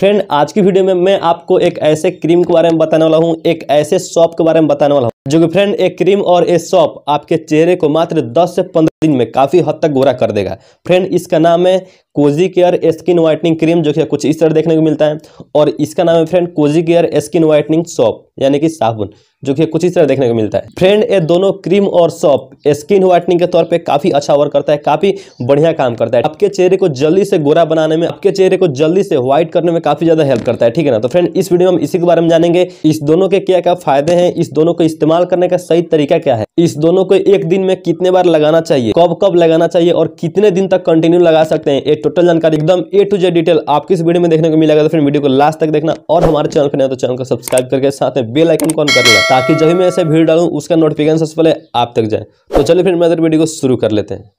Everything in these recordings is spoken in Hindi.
फ्रेंड आज की वीडियो में मैं आपको एक ऐसे क्रीम के बारे में बताने वाला हूँ एक ऐसे शॉप के बारे में बताने वाला हूँ जो कि फ्रेंड एक क्रीम और एक शॉप आपके चेहरे को मात्र 10 से 15 दिन में काफ़ी हद तक गोरा कर देगा फ्रेंड इसका नाम है Kozicare skin whitening cream जो कि कुछ इस तरह देखने को मिलता है और इसका नाम है friend Kozicare skin whitening soap यानी कि साबुन जो कि कुछ इस तरह देखने को मिलता है फ्रेंड ये दोनों क्रीम और सॉप स्किन व्हाइटनिंग के तौर पे काफ़ी अच्छा वर्क करता है काफ़ी बढ़िया काम करता है आपके चेहरे को जल्दी से गोरा बनाने में आपके चेहरे को जल्दी से व्हाइट करने में काफ़ी ज़्यादा हेल्प करता है ठीक है ना तो फ्रेंड इस वीडियो में हम इसी के बारे में जानेंगे इस दोनों के क्या क्या फायदे हैं इस दोनों को इस्तेमाल करने का सही तरीका क्या है इस दोनों को एक दिन में कितने बार लगाना चाहिए कब कब लगाना चाहिए और कितने दिन तक कंटिन्यू लगा सकते हैं ये टोटल जानकारी एकदम ए टू जेड डिटेल आपके इस वीडियो में देखने को मिलेगा तो फिर वीडियो को लास्ट तक देखना और हमारे चैनल पर नहीं तो चैनल को सब्सक्राइब करके साथ में बेल आइकन को ऑन कर लेना ताकि जब भी मैं ऐसे भीड़ डालूँ उसका नोटिफिकेशन सबसे पहले आप तक जाए तो चलिए फिर मैं वीडियो को शुरू कर लेते हैं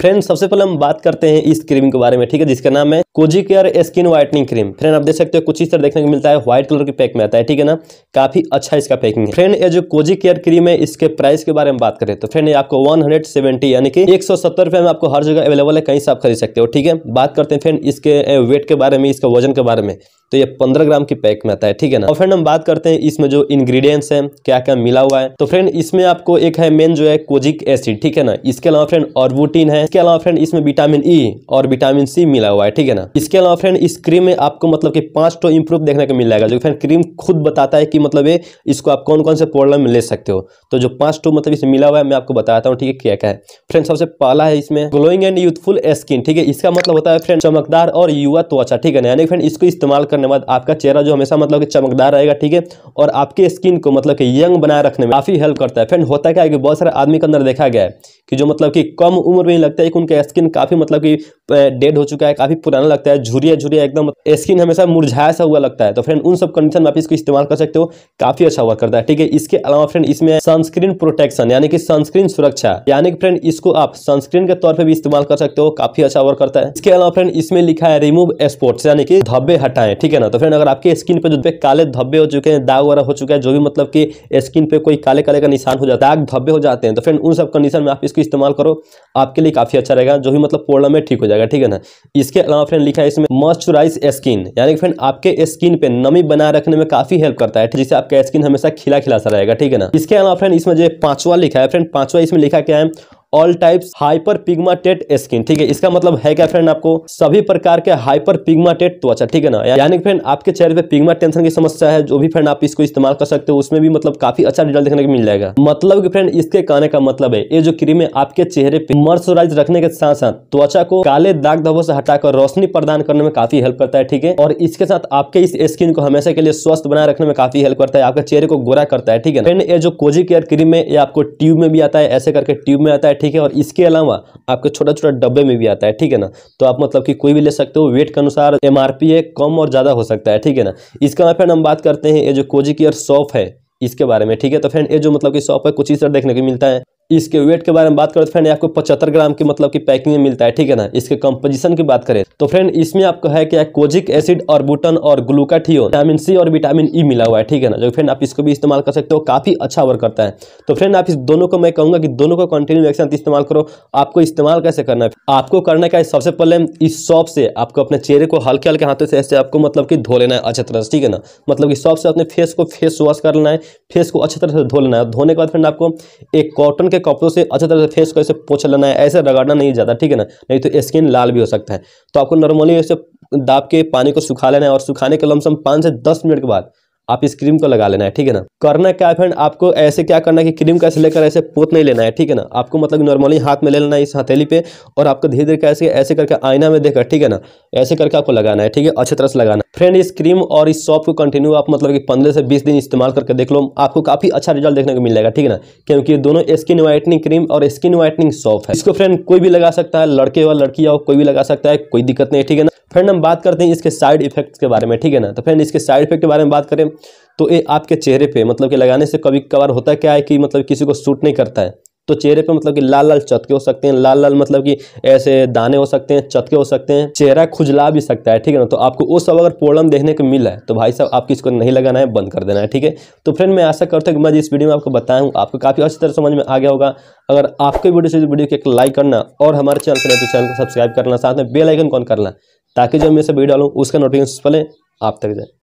फ्रेंड सबसे पहले हम बात करते हैं इस क्रीम के बारे में ठीक है जिसका नाम है Kozicare skin whitening cream friend आप देख सकते हो कुछ इस तरह देखने को मिलता है व्हाइट कलर के पैक में आता है ठीक है ना काफी अच्छा इसका पैकिंग है फ्रेंड ये जो कोजी केयर क्रीम है इसके प्राइस के बारे में बात करें तो फ्रेंड आपको वन यानी कि एक रुपए में आपको हर जगह अवेलेबल है कहीं से आप खरीद सकते हो ठीक है बात करते हैं फ्रेंड इसके वेट के बारे में इसके वजन के बारे में तो ये पंद्रह ग्राम की पैक में आता है ठीक है ना और फ्रेंड हम बात करते हैं इसमें जो इंग्रेडिएंट्स हैं क्या क्या मिला हुआ है तो फ्रेंड इसमें आपको एक है मेन जो है कोजिक एसिड ठीक है ना इसके अलावा फ्रेंड ऑर्बुटिन है इसके अलावा फ्रेंड इसमें विटामिन ई e और विटामिन सी मिला हुआ है ठीक है ना इसके अलावा फ्रेंड इस क्रीम में आपको मतलब की पांच टो तो इम्प्रूव देखने को मिल जाएगा जो फ्रेंड क्रीम खुद बताता है कि मतलब ये इसको आप कौन कौन से प्रॉब्लम ले सकते हो तो जो पांच टो तो मतलब इसमें मिला हुआ है मैं आपको बताता हूँ ठीक है क्या क्या है फ्रेंड सबसे पहला है इसमें ग्लोइंग एंड यूथफुल स्किन ठीक है इसका मतलब होता है फ्रेंड चमकदार और युवा त्वचा ठीक है ना यानी फ्रेंड इसको इस्तेमाल धन्यवाद आपका चेहरा जो हमेशा मतलब कि चमकदार रहेगा ठीक है और आपके स्किन को मतलब कि यंग बनाए रखने में काफ़ी हेल्प करता है फ्रेंड होता क्या है कि बहुत सारे आदमी के अंदर देखा गया है कि जो मतलब कि कम उम्र में लगता है कि उनका स्किन काफ़ी मतलब कि डेड हो चुका है काफ़ी पुराना लगता है झुरिया झुरिया एकदम स्किन हमेशा मुरझाया सा हुआ लगता है तो फ्रेंड उन सब कंडीशन में आप इसको इस्तेमाल कर सकते हो काफ़ी अच्छा वर्क करता है ठीक है इसके अलावा फ्रेंड इसमें सनस्क्रीन प्रोटेक्शन यानी कि सनस्क्रीन सुरक्षा यानी कि फ्रेंड इसको आप सनस्क्रीन के तौर पर भी इस्तेमाल कर सकते हो काफ़ी अच्छा वर्क करता है इसके अलावा फ्रेंड इसमें लिखा है रिमूव स्पोर्ट्स यानी कि धब्बे हटाएं ठीक ठीक है ना तो फ्रेंड अगर आपके स्किन पे जो पे काले धब्बे हो चुके हैं दाग वगैरह हो चुका है जो भी मतलब कि स्किन पे कोई काले काले का निशान हो जाता है दाग धब्बे हो जाते हैं तो फ्रेंड उन सब कंडीशन में आप इसको इस्तेमाल करो आपके लिए काफ़ी अच्छा रहेगा जो भी मतलब पोर्डम में ठीक हो जाएगा ठीक है ना इसके अलावा फ्रेंड लिखा है इसमें मॉइस्चराइज स्किन यानी फ्रेंड आपके स्किन पे नमी बनाए रखने में काफ़ी हेल्प करता है जिससे आपका स्किन हमेशा खिला खिला सा रहेगा ठीक है ना इसके अलावा फ्रेंड इसमें जो लिखा है फ्रेंड पांचवा इसमें लिखा क्या है all types hyper pigmented skin ठीक है इसका मतलब है क्या फ्रेंड आपको सभी प्रकार के हाइपर पिगमाटेड त्वचा ठीक है ना यानी फ्रेंड आपके चेहरे पे पिगमा टेंशन की समस्या है जो भी फ्रेंड आप इसको इस्तेमाल कर सकते हो उसमें भी मतलब काफी अच्छा रिजल्ट देखने को मिल जाएगा मतलब कि फ्रेंड इसके कहने का मतलब है ये जो क्रीम है आपके चेहरे पे मर्सराइज रखने के साथ साथ त्वचा को काले दाग धबों से हटाकर रोशनी प्रदान करने में काफी हेल्प करता है ठीक है और इसके साथ आपके इस स्किन को हमेशा के लिए स्वस्थ बनाए रखने में काफी हेल्प करता है आपके चेहरे को गोरा करता है ठीक है फ्रेंड ये जो कोजी केयर क्रीम है ये आपको ट्यूब में भी आता है ऐसे करके ट्यूब में आता है ठीक है और इसके अलावा आपके छोटा छोटा डब्बे में भी आता है ठीक है ना तो आप मतलब कि कोई भी ले सकते हो वेट के अनुसार एम है कम और ज़्यादा हो सकता है ठीक है ना इसके अलावा फ्रेंड हम बात करते हैं ये जो कोजी केयर सॉफ है इसके बारे में ठीक है तो फ्रेंड ये जो मतलब कि सॉफ है कुछ इस तरह देखने को मिलता है इसके वेट के बारे में बात करें तो फ्रेंड आपको पचहत्तर ग्राम की मतलब की पैकिंग में मिलता है ठीक है ना इसके कंपोजिशन की बात करें तो फ्रेंड इसमें आपको है क्या कोजिक एसिड और बुटन और ग्लूकाठियो विटामिन सी और विटामिन ई e मिला हुआ है ठीक है ना जो फ्रेंड आप इसको भी इस्तेमाल कर सकते हो काफी अच्छा वर्क करता है तो फ्रेंड आप इस दोनों को मैं कहूंगा कि दोनों को कंटिन्यू एक साथ इस्तेमाल करो आपको इस्तेमाल कैसे करना है आपको करने का सबसे पहले इस सॉप से आपको अपने चेहरे को हल्के हल्के हाथों से ऐसे आपको मतलब की धो लेना है अच्छे तरह से ठीक है ना मतलब इस सॉप से अपने फेस को फेस वॉश कर लेना है फेस को अच्छी तरह से धो लेना है धोने के बाद फ्रेंड आपको एक कॉटन के के कपड़ों से अच्छा तरह से फेस को ऐसे पोछ लेना है ऐसे रगड़ना नहीं ज़्यादा ठीक है ना नहीं तो स्किन लाल भी हो सकता है तो आपको नॉर्मली ऐसे दाब के पानी को सुखा लेना है और सुखाने के लमसम पाँच से दस मिनट के बाद आप इस क्रीम को लगा लेना है ठीक है ना करना क्या फ्रेंड आपको ऐसे क्या करना है कि क्रीम कैसे लेकर ऐसे पोत नहीं लेना है ठीक है ना आपको मतलब नॉर्मली हाथ में ले लेना है इस हथेली पे और आपको धीरे धीरे कैसे ऐसे करके आईना में देखकर ठीक है ना ऐसे करके आपको लगाना है ठीक है अच्छे तरह से लगाना फ्रेंड इस क्रीम और इस सॉप को कंटिन्यू आप मतलब कि पंद्रह से बीस दिन इस्तेमाल करके देख लो आपको काफी अच्छा रिजल्ट देखने को मिलेगा ठीक है ना क्योंकि दोनों स्किन व्हाइटनिंग क्रीम और स्किन व्हाइटनिंग सॉप है इसको फ्रेंड कोई भी लगा सकता है लड़के हो लड़की हो कोई भी लगा सकता है कोई दिक्कत नहीं है ठीक है ना फ्रेंड हम बात करते हैं इसके साइड इफेक्ट्स के बारे में ठीक है ना तो फ्रेंड इसके साइड इफेक्ट के बारे में बात करें तो ये आपके चेहरे पे मतलब कि लगाने से कभी कभार होता है क्या है कि मतलब किसी को सूट नहीं करता है तो चेहरे पे मतलब कि लाल लाल चतके हो सकते हैं लाल लाल मतलब कि ऐसे दाने हो सकते हैं चतके हो सकते हैं चेहरा खुजला भी सकता है ठीक है ना तो आपको वो सब अगर प्रॉब्लम देखने को मिला है तो भाई साहब आपको इसको नहीं लगाना है बंद कर देना है ठीक है तो फ्रेंड मैं आशा करता हूँ कि मैं इस वीडियो में आपको बताया हूँ आपको काफ़ी अच्छी तरह समझ में आ गया होगा अगर आपके वीडियो से वीडियो को एक लाइक करना और हमारे चैनल पर तो चैनल को सब्सक्राइब करना साथ में बेलाइकन कॉन करना ताकि जब मैं सब वीडियो डालूँ उसका नोटिफिकेशन पहले आप तक जाए